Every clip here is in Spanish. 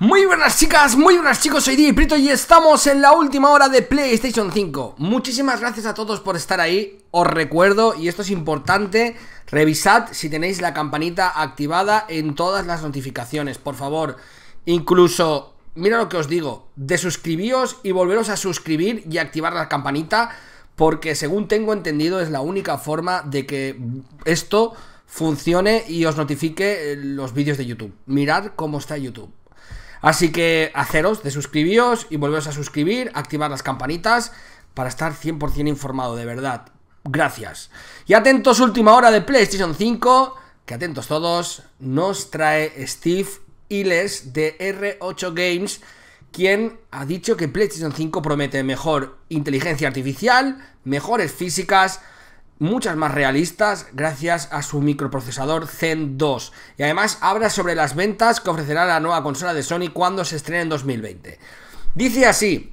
Muy buenas chicas, muy buenas chicos, soy DJ Prito y estamos en la última hora de PlayStation 5 Muchísimas gracias a todos por estar ahí, os recuerdo, y esto es importante, revisad si tenéis la campanita activada en todas las notificaciones, por favor Incluso, mira lo que os digo, Desuscribíos y volveros a suscribir y activar la campanita Porque según tengo entendido es la única forma de que esto funcione y os notifique eh, los vídeos de YouTube Mirad cómo está YouTube Así que haceros de suscribiros y volveros a suscribir, activar las campanitas para estar 100% informado, de verdad. Gracias. Y atentos, última hora de PlayStation 5, que atentos todos, nos trae Steve Iles de R8 Games, quien ha dicho que PlayStation 5 promete mejor inteligencia artificial, mejores físicas, muchas más realistas gracias a su microprocesador Zen 2 y además habla sobre las ventas que ofrecerá la nueva consola de Sony cuando se estrene en 2020. Dice así,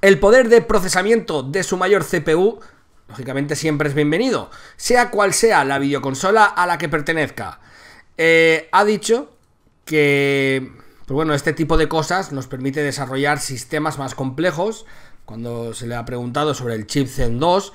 el poder de procesamiento de su mayor CPU, lógicamente siempre es bienvenido, sea cual sea la videoconsola a la que pertenezca. Eh, ha dicho que, pues bueno, este tipo de cosas nos permite desarrollar sistemas más complejos. Cuando se le ha preguntado sobre el chip Zen 2,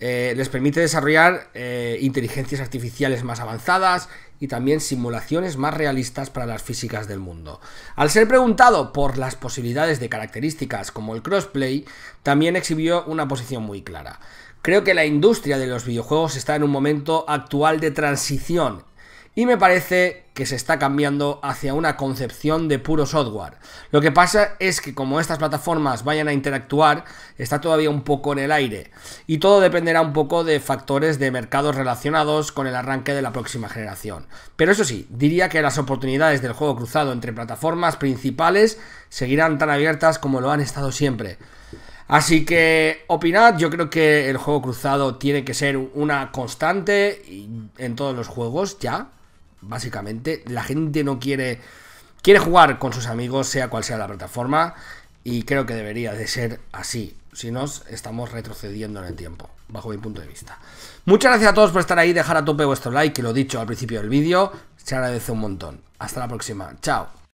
eh, les permite desarrollar eh, inteligencias artificiales más avanzadas y también simulaciones más realistas para las físicas del mundo. Al ser preguntado por las posibilidades de características como el crossplay, también exhibió una posición muy clara. Creo que la industria de los videojuegos está en un momento actual de transición y me parece que se está cambiando hacia una concepción de puro software. Lo que pasa es que como estas plataformas vayan a interactuar, está todavía un poco en el aire y todo dependerá un poco de factores de mercados relacionados con el arranque de la próxima generación. Pero eso sí, diría que las oportunidades del juego cruzado entre plataformas principales seguirán tan abiertas como lo han estado siempre. Así que opinad, yo creo que el juego cruzado tiene que ser una constante en todos los juegos ya, básicamente. La gente no quiere. Quiere jugar con sus amigos, sea cual sea la plataforma, y creo que debería de ser así. Si no, estamos retrocediendo en el tiempo, bajo mi punto de vista. Muchas gracias a todos por estar ahí, dejar a tope vuestro like, que lo he dicho al principio del vídeo, se agradece un montón. Hasta la próxima, chao.